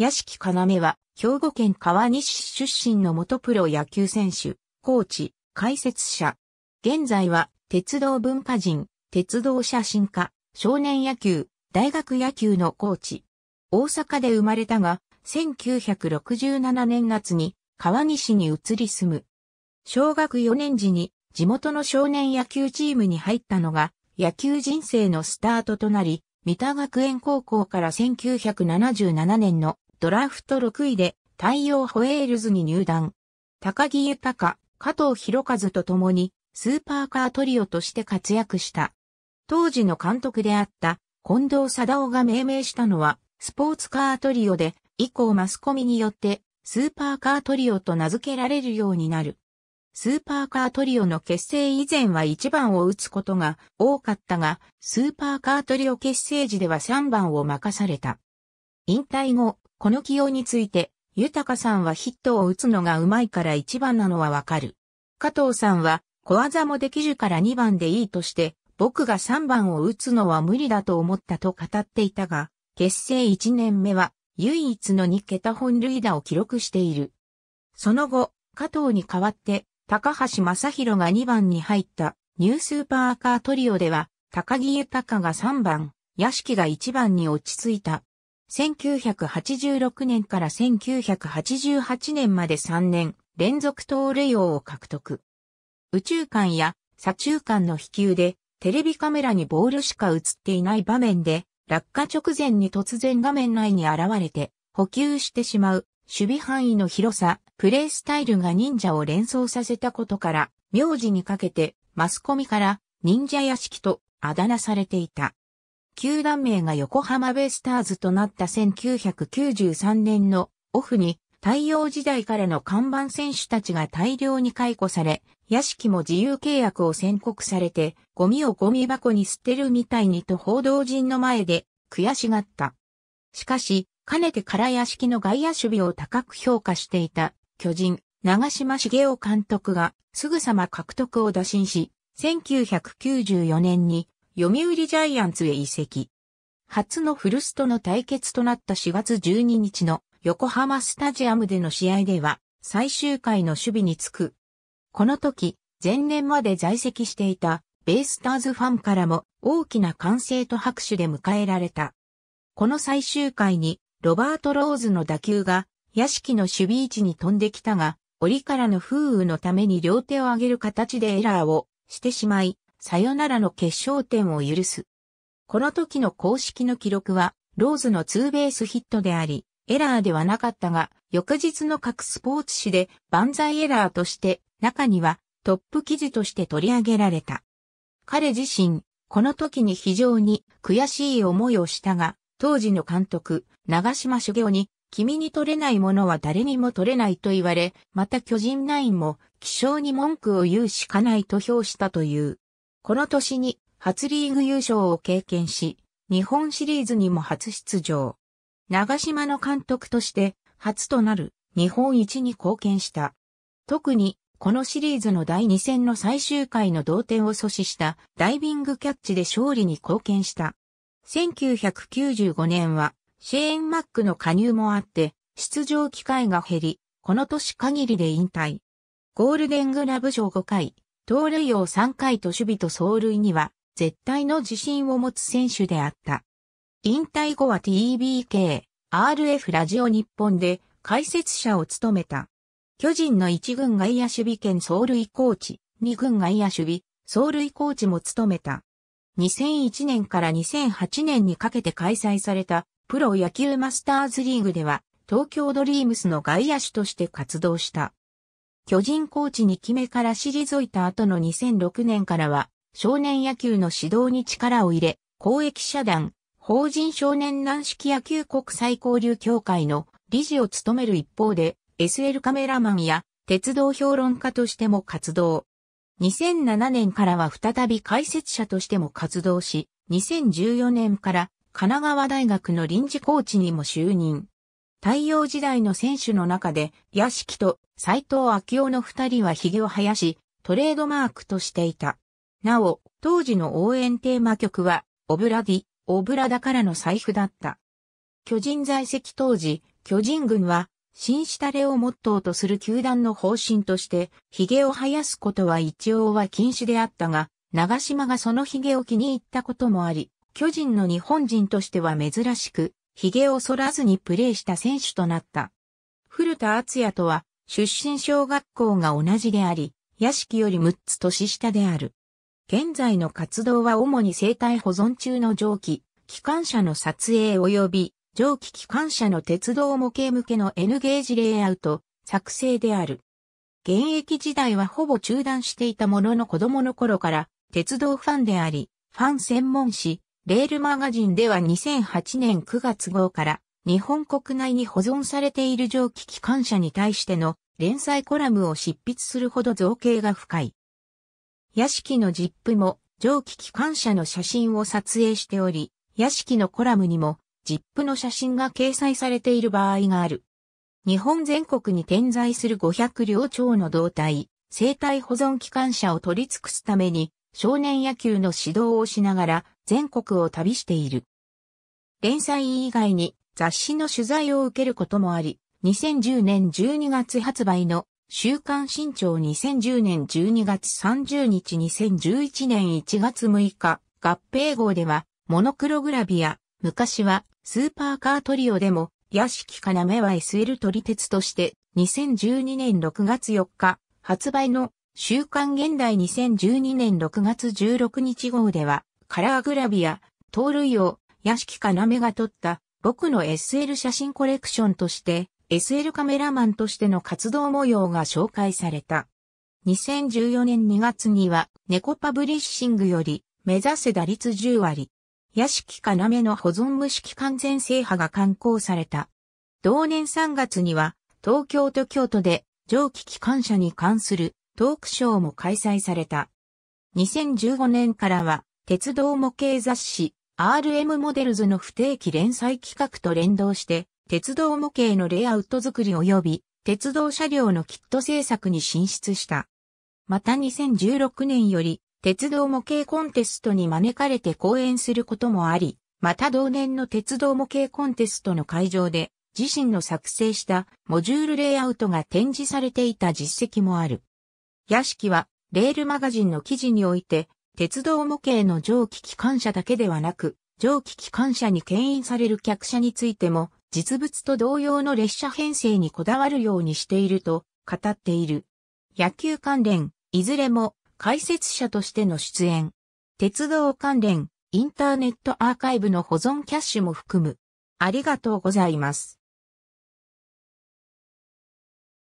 屋敷要は、兵庫県川西市出身の元プロ野球選手、コーチ、解説者。現在は、鉄道文化人、鉄道写真家、少年野球、大学野球のコーチ。大阪で生まれたが、1967年夏に川西に移り住む。小学4年時に地元の少年野球チームに入ったのが野球人生のスタートとなり、三田学園高校から1977年のドラフト6位で太陽ホエールズに入団。高木豊、加藤博和と共にスーパーカートリオとして活躍した。当時の監督であった近藤貞夫が命名したのはスポーツカートリオで以降マスコミによってスーパーカートリオと名付けられるようになる。スーパーカートリオの結成以前は1番を打つことが多かったが、スーパーカートリオ結成時では3番を任された。引退後、この起用について、豊さんはヒットを打つのが上手いから一番なのはわかる。加藤さんは、小技もできるから2番でいいとして、僕が3番を打つのは無理だと思ったと語っていたが、結成1年目は唯一の2桁本塁打を記録している。その後、加藤に代わって、高橋正宏が2番に入ったニュースーパーカートリオでは、高木豊が3番、屋敷が1番に落ち着いた。1986年から1988年まで3年連続盗塁王を獲得。宇宙間や左中間の飛球でテレビカメラにボールしか映っていない場面で落下直前に突然画面内に現れて補給してしまう守備範囲の広さ、プレイスタイルが忍者を連想させたことから名字にかけてマスコミから忍者屋敷とあだ名されていた。球団名が横浜ベイスターズとなった1993年のオフに、太陽時代からの看板選手たちが大量に解雇され、屋敷も自由契約を宣告されて、ゴミをゴミ箱に捨てるみたいにと報道陣の前で悔しがった。しかし、かねてから屋敷の外野守備を高く評価していた巨人、長島茂雄監督がすぐさま獲得を打診し、1994年に読売ジャイアンツへ移籍。初のフルスとの対決となった4月12日の横浜スタジアムでの試合では最終回の守備につく。この時、前年まで在籍していたベイスターズファンからも大きな歓声と拍手で迎えられた。この最終回にロバート・ローズの打球が屋敷の守備位置に飛んできたが、折からの風雨のために両手を上げる形でエラーをしてしまい、サヨナラの決勝点を許す。この時の公式の記録は、ローズのツーベースヒットであり、エラーではなかったが、翌日の各スポーツ紙で万歳エラーとして、中にはトップ記事として取り上げられた。彼自身、この時に非常に悔しい思いをしたが、当時の監督、長島修行に、君に取れないものは誰にも取れないと言われ、また巨人ナインも、気象に文句を言うしかないと評したという。この年に初リーグ優勝を経験し、日本シリーズにも初出場。長島の監督として初となる日本一に貢献した。特にこのシリーズの第2戦の最終回の同点を阻止したダイビングキャッチで勝利に貢献した。1995年はシェーン・マックの加入もあって出場機会が減り、この年限りで引退。ゴールデングラブ賞5回、盗塁王3回と守備と走塁には絶対の自信を持つ選手であった。引退後は TBK、RF ラジオ日本で解説者を務めた。巨人の1軍外野守備兼走塁コーチ、2軍外野守備、走塁コーチも務めた。2001年から2008年にかけて開催されたプロ野球マスターズリーグでは東京ドリームスの外野手として活動した。巨人コーチに決めから退いた後の2006年からは、少年野球の指導に力を入れ、公益社団、法人少年軟式野球国際交流協会の理事を務める一方で、SL カメラマンや鉄道評論家としても活動。2007年からは再び解説者としても活動し、2014年から神奈川大学の臨時コーチにも就任。太陽時代の選手の中で、屋敷と斎藤昭夫の二人は髭を生やし、トレードマークとしていた。なお、当時の応援テーマ曲は、オブラディ、オブラダからの財布だった。巨人在籍当時、巨人軍は、新下たれをモットーとする球団の方針として、髭を生やすことは一応は禁止であったが、長島がその髭を気に入ったこともあり、巨人の日本人としては珍しく、髭を剃らずにプレーした選手となった。古田敦也とは、出身小学校が同じであり、屋敷より6つ年下である。現在の活動は主に生態保存中の蒸気、機関車の撮影及び蒸気機関車の鉄道模型向けの N ゲージレイアウト、作成である。現役時代はほぼ中断していたものの子供の頃から鉄道ファンであり、ファン専門誌、レールマガジンでは2008年9月号から日本国内に保存されている蒸気機関車に対しての連載コラムを執筆するほど造形が深い。屋敷のジップも蒸気機関車の写真を撮影しており、屋敷のコラムにもジップの写真が掲載されている場合がある。日本全国に点在する500両超の胴体、生体保存機関車を取り尽くすために少年野球の指導をしながら全国を旅している。連載以外に雑誌の取材を受けることもあり、2010年12月発売の週刊新潮2010年12月30日2011年1月6日合併号ではモノクログラビア、昔はスーパーカートリオでも屋敷か目は SL 取り鉄として2012年6月4日発売の週刊現代2012年6月16日号ではカラーグラビア、盗塁王、屋敷かなめが撮った僕の SL 写真コレクションとして SL カメラマンとしての活動模様が紹介された。2014年2月には猫パブリッシングより目指せ打率10割。屋敷かなめの保存無式完全制覇が刊行された。同年3月には東京と京都で蒸気機関車に関するトークショーも開催された。2015年からは鉄道模型雑誌 RM モデルズの不定期連載企画と連動して、鉄道模型のレイアウト作り及び、鉄道車両のキット制作に進出した。また2016年より、鉄道模型コンテストに招かれて講演することもあり、また同年の鉄道模型コンテストの会場で、自身の作成したモジュールレイアウトが展示されていた実績もある。屋敷は、レールマガジンの記事において、鉄道模型の蒸気機関車だけではなく、蒸気機関車に牽引される客車についても、実物と同様の列車編成にこだわるようにしていると語っている。野球関連、いずれも解説者としての出演。鉄道関連、インターネットアーカイブの保存キャッシュも含む。ありがとうございます。